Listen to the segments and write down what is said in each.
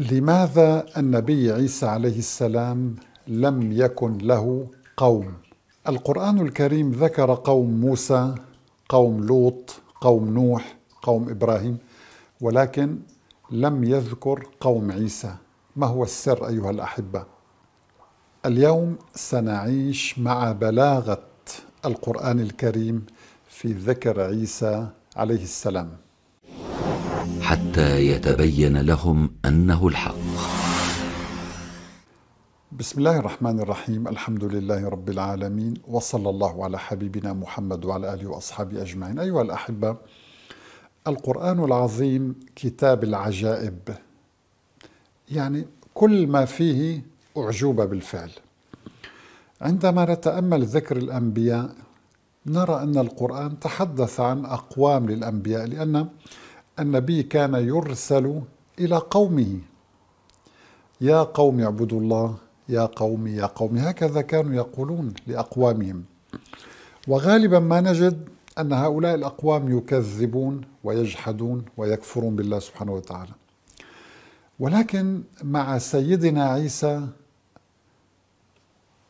لماذا النبي عيسى عليه السلام لم يكن له قوم القران الكريم ذكر قوم موسى قوم لوط قوم نوح قوم ابراهيم ولكن لم يذكر قوم عيسى ما هو السر ايها الاحبه اليوم سنعيش مع بلاغه القران الكريم في ذكر عيسى عليه السلام حتى يتبين لهم انه الحق بسم الله الرحمن الرحيم الحمد لله رب العالمين وصلى الله على حبيبنا محمد وعلى اله واصحابه اجمعين ايها الاحبه القران العظيم كتاب العجائب يعني كل ما فيه اعجوبه بالفعل عندما نتامل ذكر الانبياء نرى ان القران تحدث عن اقوام للانبياء لان النبي كان يرسل إلى قومه يا قوم اعبدوا الله يا قوم يا قوم هكذا كانوا يقولون لأقوامهم وغالبا ما نجد أن هؤلاء الأقوام يكذبون ويجحدون ويكفرون بالله سبحانه وتعالى ولكن مع سيدنا عيسى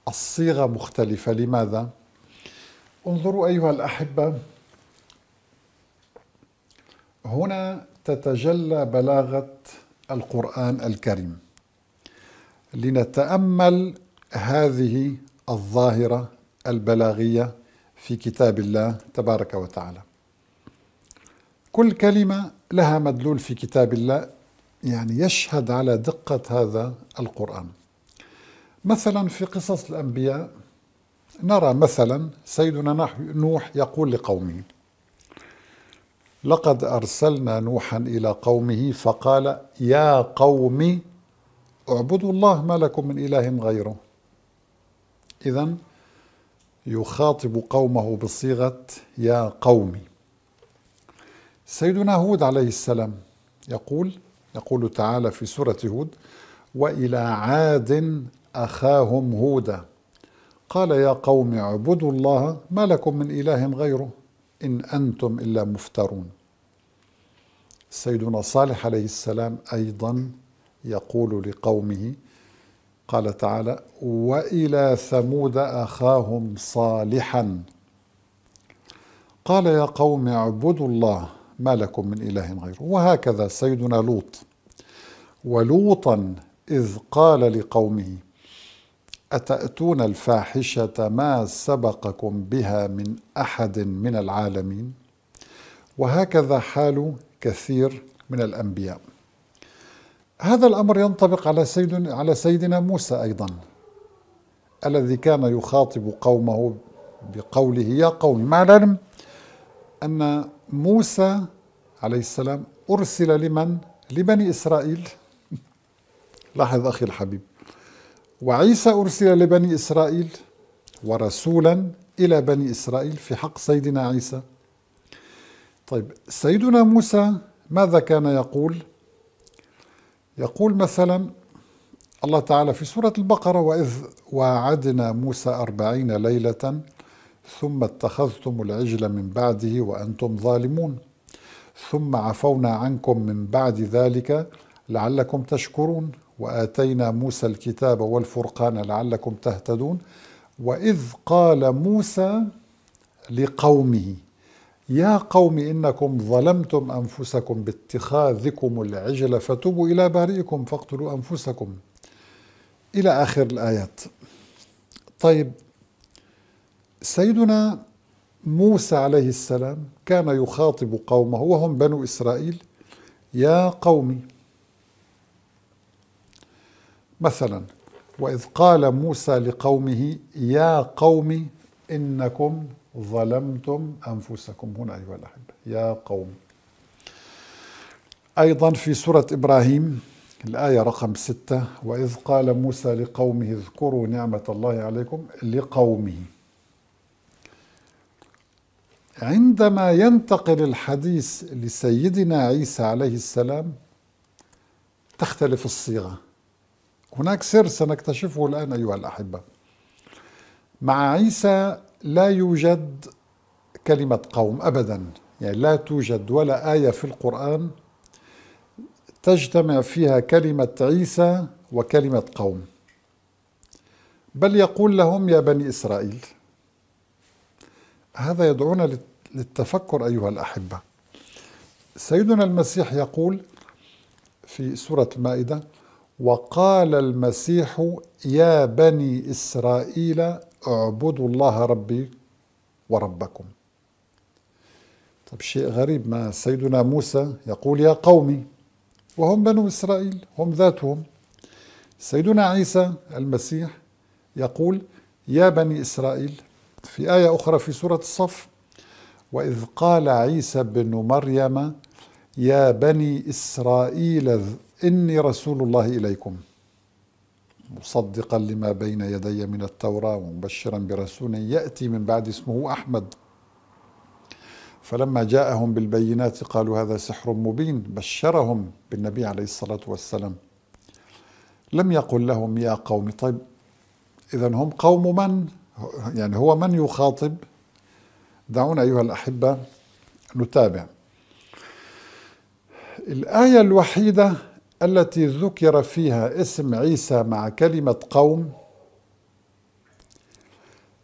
الصيغة مختلفة لماذا؟ انظروا أيها الأحبة هنا تتجلى بلاغه القران الكريم لنتامل هذه الظاهره البلاغيه في كتاب الله تبارك وتعالى كل كلمه لها مدلول في كتاب الله يعني يشهد على دقه هذا القران مثلا في قصص الانبياء نرى مثلا سيدنا نوح يقول لقومه لقد أرسلنا نوحا إلى قومه فقال يا قوم اعبدوا الله ما لكم من إله غيره إذا يخاطب قومه بصيغة يا قوم سيدنا هود عليه السلام يقول يقول تعالى في سورة هود وإلى عاد أخاهم هودا قال يا قوم اعبدوا الله ما لكم من إله غيره إن أنتم إلا مفترون سيدنا صالح عليه السلام أيضا يقول لقومه قال تعالى وإلى ثمود أخاهم صالحا قال يا قوم اعبدوا الله ما لكم من إله غيره وهكذا سيدنا لوط ولوطا إذ قال لقومه أتأتون الفاحشة ما سبقكم بها من أحد من العالمين وهكذا حال كثير من الأنبياء هذا الأمر ينطبق على سيدنا, على سيدنا موسى أيضا الذي كان يخاطب قومه بقوله يا قوم مع العلم أن موسى عليه السلام أرسل لمن؟ لبني إسرائيل لاحظ أخي الحبيب وعيسى أرسل لبني إسرائيل ورسولا إلى بني إسرائيل في حق سيدنا عيسى طيب سيدنا موسى ماذا كان يقول يقول مثلا الله تعالى في سورة البقرة وإذ وعدنا موسى أربعين ليلة ثم اتخذتم العجل من بعده وأنتم ظالمون ثم عفونا عنكم من بعد ذلك لعلكم تشكرون واتينا موسى الكتاب والفرقان لعلكم تهتدون واذ قال موسى لقومه يا قوم انكم ظلمتم انفسكم باتخاذكم العجل فتوبوا الى بارئكم فاقتلوا انفسكم الى اخر الايات طيب سيدنا موسى عليه السلام كان يخاطب قومه وهم بنو اسرائيل يا قومي مثلا وإذ قال موسى لقومه يا قوم إنكم ظلمتم أنفسكم هنا أيها الأحبة يا قوم أيضا في سورة إبراهيم الآية رقم ستة وإذ قال موسى لقومه اذكروا نعمة الله عليكم لقومه عندما ينتقل الحديث لسيدنا عيسى عليه السلام تختلف الصيغه هناك سر سنكتشفه الآن أيها الأحبة مع عيسى لا يوجد كلمة قوم أبدا يعني لا توجد ولا آية في القرآن تجتمع فيها كلمة عيسى وكلمة قوم بل يقول لهم يا بني إسرائيل هذا يدعونا للتفكر أيها الأحبة سيدنا المسيح يقول في سورة المائدة وقال المسيح يا بني إسرائيل اعبدوا الله ربي وربكم طب شيء غريب ما سيدنا موسى يقول يا قومي وهم بنو إسرائيل هم ذاتهم سيدنا عيسى المسيح يقول يا بني إسرائيل في آية أخرى في سورة الصف وإذ قال عيسى بن مريم يا بني إسرائيل إني رسول الله إليكم مصدقا لما بين يدي من التوراة ومبشرا برسول يأتي من بعد اسمه أحمد فلما جاءهم بالبينات قالوا هذا سحر مبين بشرهم بالنبي عليه الصلاة والسلام لم يقل لهم يا قوم طيب إذا هم قوم من يعني هو من يخاطب دعونا أيها الأحبة نتابع الآية الوحيدة التي ذكر فيها اسم عيسى مع كلمة قوم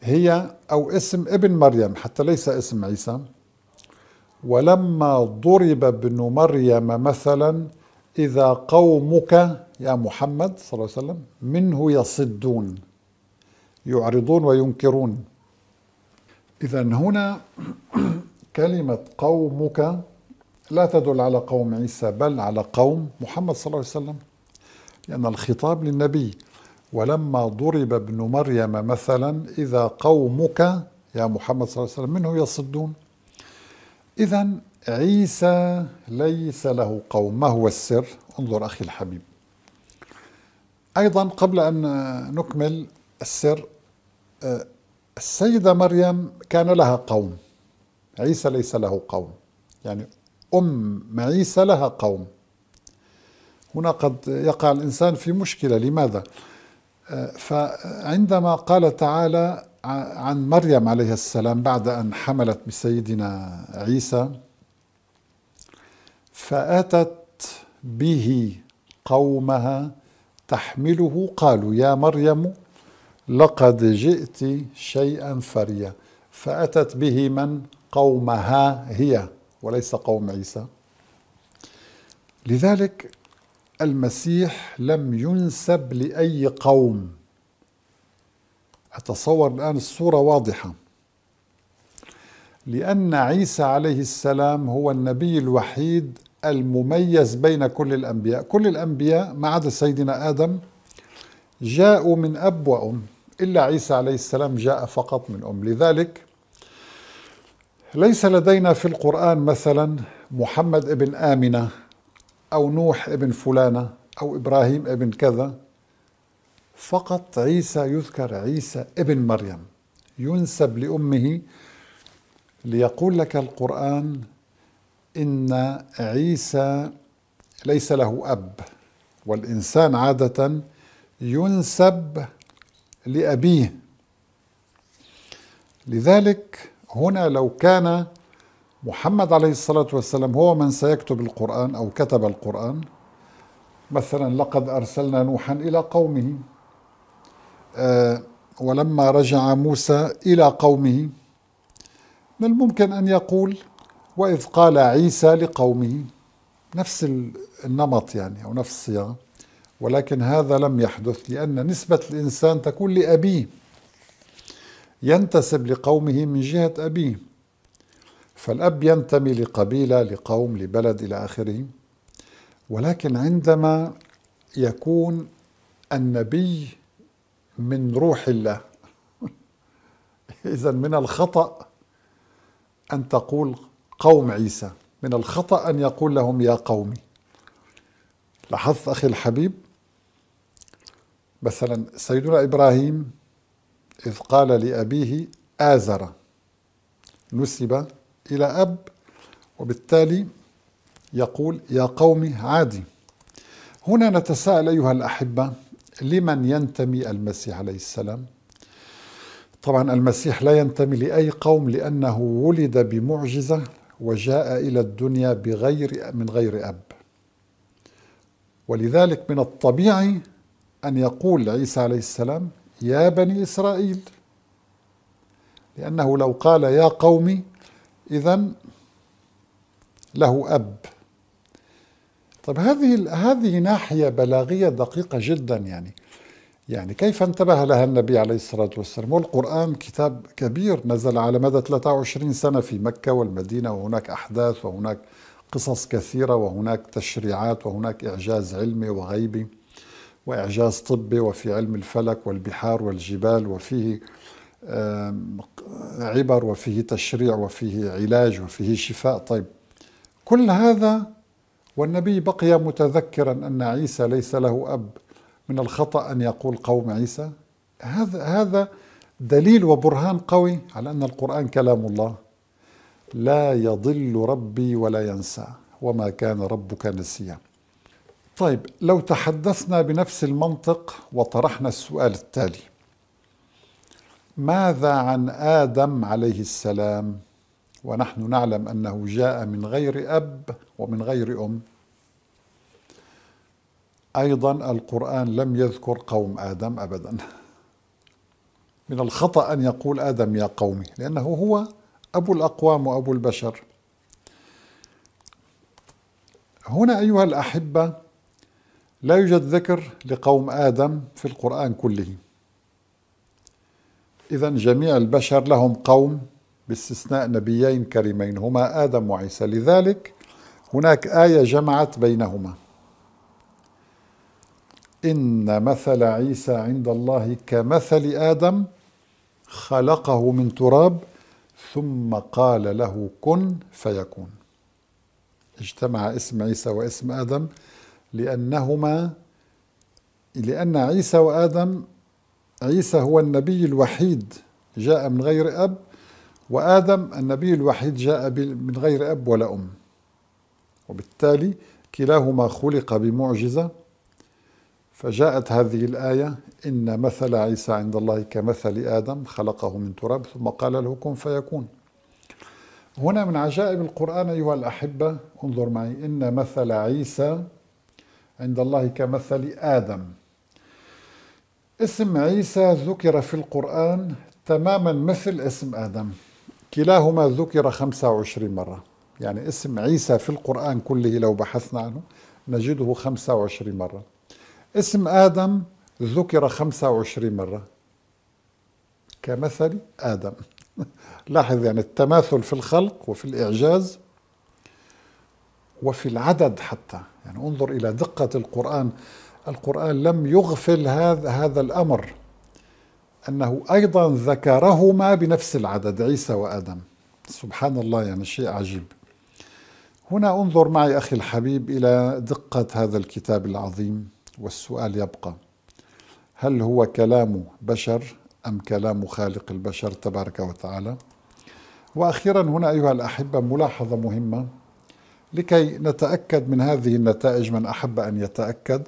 هي أو اسم ابن مريم حتى ليس اسم عيسى ولما ضرب ابن مريم مثلا إذا قومك يا محمد صلى الله عليه وسلم منه يصدون يعرضون وينكرون إذا هنا كلمة قومك لا تدل على قوم عيسى بل على قوم محمد صلى الله عليه وسلم لأن الخطاب للنبي ولما ضرب ابن مريم مثلا إذا قومك يا محمد صلى الله عليه وسلم منه يصدون إذا عيسى ليس له قوم ما هو السر انظر أخي الحبيب أيضا قبل أن نكمل السر السيدة مريم كان لها قوم عيسى ليس له قوم يعني أم عيسى لها قوم هنا قد يقع الإنسان في مشكلة لماذا؟ آه، فعندما قال تعالى عن مريم عليه السلام بعد أن حملت بسيدنا عيسى فأتت به قومها تحمله قالوا يا مريم لقد جئت شيئا فريا فأتت به من قومها هي وليس قوم عيسى لذلك المسيح لم ينسب لأي قوم أتصور الآن الصورة واضحة لأن عيسى عليه السلام هو النبي الوحيد المميز بين كل الأنبياء كل الأنبياء ما عدا سيدنا آدم جاءوا من أب وأم إلا عيسى عليه السلام جاء فقط من أم لذلك ليس لدينا في القرآن مثلا محمد ابن آمنة أو نوح ابن فلانة أو إبراهيم ابن كذا فقط عيسى يذكر عيسى ابن مريم ينسب لأمه ليقول لك القرآن إن عيسى ليس له أب والإنسان عادة ينسب لأبيه لذلك هنا لو كان محمد عليه الصلاة والسلام هو من سيكتب القرآن أو كتب القرآن مثلا لقد أرسلنا نوحا إلى قومه آه، ولما رجع موسى إلى قومه من الممكن أن يقول وإذ قال عيسى لقومه نفس النمط يعني أو نفس الصياغة ولكن هذا لم يحدث لأن نسبة الإنسان تكون لأبيه ينتسب لقومه من جهة أبيه فالأب ينتمي لقبيلة لقوم لبلد إلى آخره ولكن عندما يكون النبي من روح الله إذا من الخطأ أن تقول قوم عيسى من الخطأ أن يقول لهم يا قومي لاحظت أخي الحبيب مثلا سيدنا إبراهيم إذ قال لأبيه آزر نسب إلى أب وبالتالي يقول يا قوم عادي هنا نتساءل أيها الأحبة لمن ينتمي المسيح عليه السلام طبعا المسيح لا ينتمي لأي قوم لأنه ولد بمعجزة وجاء إلى الدنيا بغير من غير أب ولذلك من الطبيعي أن يقول عيسى عليه السلام يا بني إسرائيل لأنه لو قال يا قومي إذا له أب طب هذه هذه ناحية بلاغية دقيقة جدا يعني يعني كيف انتبه لها النبي عليه الصلاة والسلام والقرآن كتاب كبير نزل على مدى 23 سنة في مكة والمدينة وهناك أحداث وهناك قصص كثيرة وهناك تشريعات وهناك إعجاز علمي وغيبي وإعجاز طبي وفي علم الفلك والبحار والجبال وفيه عبر وفيه تشريع وفيه علاج وفيه شفاء طيب كل هذا والنبي بقي متذكرا أن عيسى ليس له أب من الخطأ أن يقول قوم عيسى هذا هذا دليل وبرهان قوي على أن القرآن كلام الله لا يضل ربي ولا ينسى وما كان ربك نسيا طيب لو تحدثنا بنفس المنطق وطرحنا السؤال التالي ماذا عن ادم عليه السلام ونحن نعلم انه جاء من غير اب ومن غير ام ايضا القران لم يذكر قوم ادم ابدا من الخطا ان يقول ادم يا قومي لانه هو ابو الاقوام وابو البشر هنا ايها الاحبه لا يوجد ذكر لقوم آدم في القرآن كله إذا جميع البشر لهم قوم باستثناء نبيين كريمين هما آدم وعيسى لذلك هناك آية جمعت بينهما إن مثل عيسى عند الله كمثل آدم خلقه من تراب ثم قال له كن فيكون اجتمع اسم عيسى واسم آدم لأنهما لأن عيسى وآدم عيسى هو النبي الوحيد جاء من غير أب وآدم النبي الوحيد جاء من غير أب ولا أم وبالتالي كلاهما خلق بمعجزة فجاءت هذه الآية إن مثل عيسى عند الله كمثل آدم خلقه من تراب ثم قال له كن فيكون هنا من عجائب القرآن أيها الأحبة انظر معي إن مثل عيسى عند الله كمثل آدم اسم عيسى ذكر في القرآن تماما مثل اسم آدم كلاهما ذكر 25 مرة يعني اسم عيسى في القرآن كله لو بحثنا عنه نجده 25 مرة اسم آدم ذكر 25 مرة كمثل آدم لاحظ يعني التماثل في الخلق وفي الإعجاز وفي العدد حتى يعني انظر إلى دقة القرآن القرآن لم يغفل هذا, هذا الأمر أنه أيضا ذكرهما بنفس العدد عيسى وآدم سبحان الله يعني شيء عجيب هنا انظر معي أخي الحبيب إلى دقة هذا الكتاب العظيم والسؤال يبقى هل هو كلام بشر أم كلام خالق البشر تبارك وتعالى وأخيرا هنا أيها الأحبة ملاحظة مهمة لكي نتأكد من هذه النتائج من أحب أن يتأكد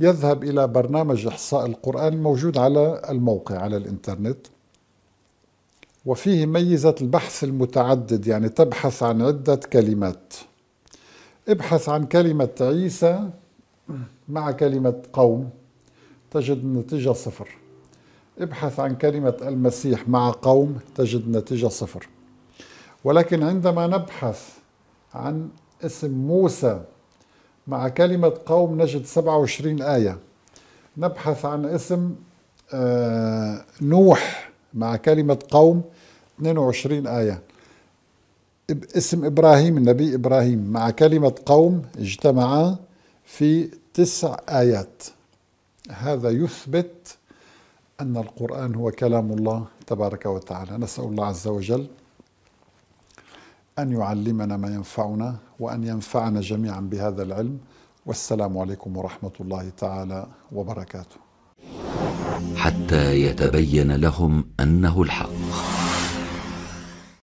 يذهب إلى برنامج إحصاء القرآن الموجود على الموقع على الإنترنت وفيه ميزة البحث المتعدد يعني تبحث عن عدة كلمات ابحث عن كلمة عيسى مع كلمة قوم تجد النتيجة صفر ابحث عن كلمة المسيح مع قوم تجد النتيجة صفر ولكن عندما نبحث عن اسم موسى مع كلمة قوم نجد 27 آية نبحث عن اسم آه، نوح مع كلمة قوم 22 آية اسم إبراهيم النبي إبراهيم مع كلمة قوم اجتمعا في تسع آيات هذا يثبت أن القرآن هو كلام الله تبارك وتعالى نسأل الله عز وجل أن يعلمنا ما ينفعنا وأن ينفعنا جميعا بهذا العلم والسلام عليكم ورحمة الله تعالى وبركاته حتى يتبين لهم أنه الحق